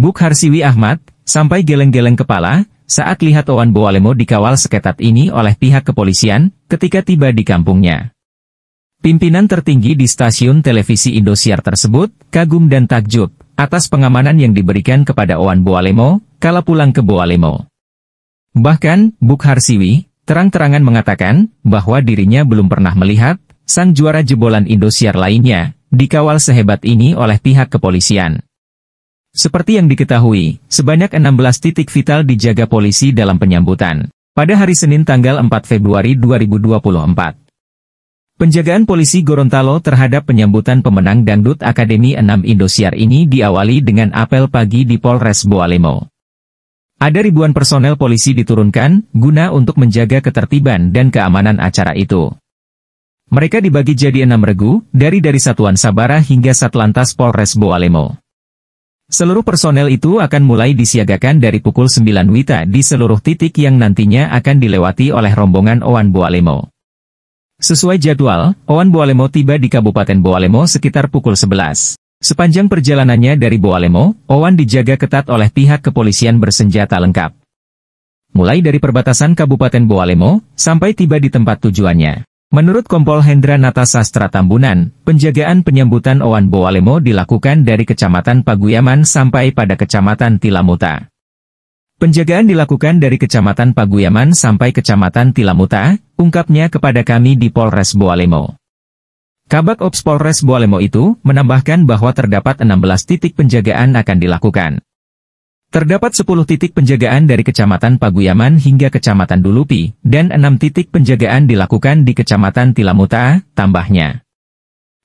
Buk Harsiwi Ahmad, sampai geleng-geleng kepala, saat lihat Owan Boalemo dikawal seketat ini oleh pihak kepolisian, ketika tiba di kampungnya. Pimpinan tertinggi di stasiun televisi Indosiar tersebut, kagum dan takjub, atas pengamanan yang diberikan kepada Owan Boalemo, kala pulang ke Boalemo. Bahkan, Buk Harsiwi, terang-terangan mengatakan, bahwa dirinya belum pernah melihat, sang juara jebolan Indosiar lainnya, dikawal sehebat ini oleh pihak kepolisian. Seperti yang diketahui, sebanyak 16 titik vital dijaga polisi dalam penyambutan. Pada hari Senin tanggal 4 Februari 2024. Penjagaan polisi Gorontalo terhadap penyambutan pemenang Dangdut Akademi 6 Indosiar ini diawali dengan apel pagi di Polres Boalemo. Ada ribuan personel polisi diturunkan, guna untuk menjaga ketertiban dan keamanan acara itu. Mereka dibagi jadi enam regu, dari dari Satuan Sabara hingga Satlantas Polres Boalemo. Seluruh personel itu akan mulai disiagakan dari pukul 9 Wita di seluruh titik yang nantinya akan dilewati oleh rombongan Owan Boalemo. Sesuai jadwal, Owan Boalemo tiba di Kabupaten Boalemo sekitar pukul 11. Sepanjang perjalanannya dari Boalemo, Owan dijaga ketat oleh pihak kepolisian bersenjata lengkap. Mulai dari perbatasan Kabupaten Boalemo, sampai tiba di tempat tujuannya. Menurut Kompol Hendra Nata Sastra Tambunan, penjagaan penyambutan Owan Boalemo dilakukan dari Kecamatan Paguyaman sampai pada Kecamatan Tilamuta. Penjagaan dilakukan dari Kecamatan Paguyaman sampai Kecamatan Tilamuta, ungkapnya kepada kami di Polres Boalemo. Kabak Ops Polres Boalemo itu menambahkan bahwa terdapat 16 titik penjagaan akan dilakukan. Terdapat 10 titik penjagaan dari Kecamatan Paguyaman hingga Kecamatan Dulupi, dan 6 titik penjagaan dilakukan di Kecamatan Tilamuta, tambahnya.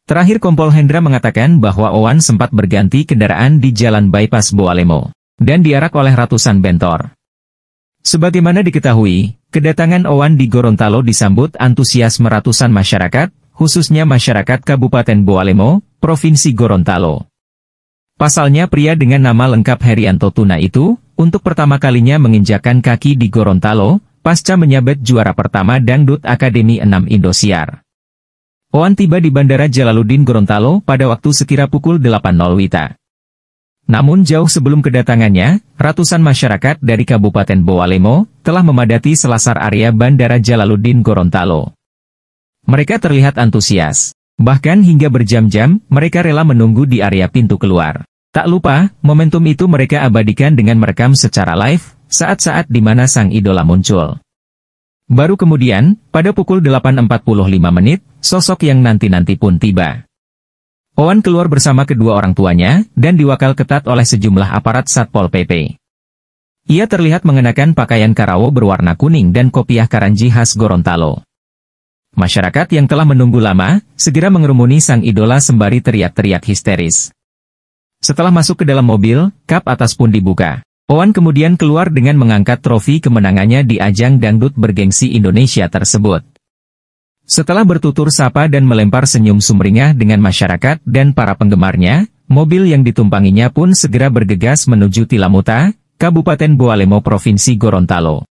Terakhir Kompol Hendra mengatakan bahwa Owan sempat berganti kendaraan di Jalan Bypass Boalemo, dan diarak oleh ratusan bentor. Sebagaimana diketahui, kedatangan Owan di Gorontalo disambut antusias ratusan masyarakat, khususnya masyarakat Kabupaten Boalemo, Provinsi Gorontalo. Pasalnya pria dengan nama lengkap Herianto Tuna itu, untuk pertama kalinya menginjakan kaki di Gorontalo, pasca menyabet juara pertama Dangdut Akademi 6 Indosiar. Oan tiba di Bandara Jalaluddin Gorontalo pada waktu sekira pukul 8.00 WITA. Namun jauh sebelum kedatangannya, ratusan masyarakat dari Kabupaten Boalemo telah memadati selasar area Bandara Jalaluddin Gorontalo. Mereka terlihat antusias. Bahkan hingga berjam-jam, mereka rela menunggu di area pintu keluar. Tak lupa, momentum itu mereka abadikan dengan merekam secara live, saat-saat di mana sang idola muncul. Baru kemudian, pada pukul 8.45 menit, sosok yang nanti-nanti pun tiba. Owen keluar bersama kedua orang tuanya, dan diwakal ketat oleh sejumlah aparat Satpol PP. Ia terlihat mengenakan pakaian karawo berwarna kuning dan kopiah karanji khas Gorontalo. Masyarakat yang telah menunggu lama, segera mengerumuni sang idola sembari teriak-teriak histeris. Setelah masuk ke dalam mobil, kap atas pun dibuka. Owan kemudian keluar dengan mengangkat trofi kemenangannya di ajang dangdut bergengsi Indonesia tersebut. Setelah bertutur sapa dan melempar senyum sumringah dengan masyarakat dan para penggemarnya, mobil yang ditumpanginya pun segera bergegas menuju Tilamuta, Kabupaten Boalemo Provinsi Gorontalo.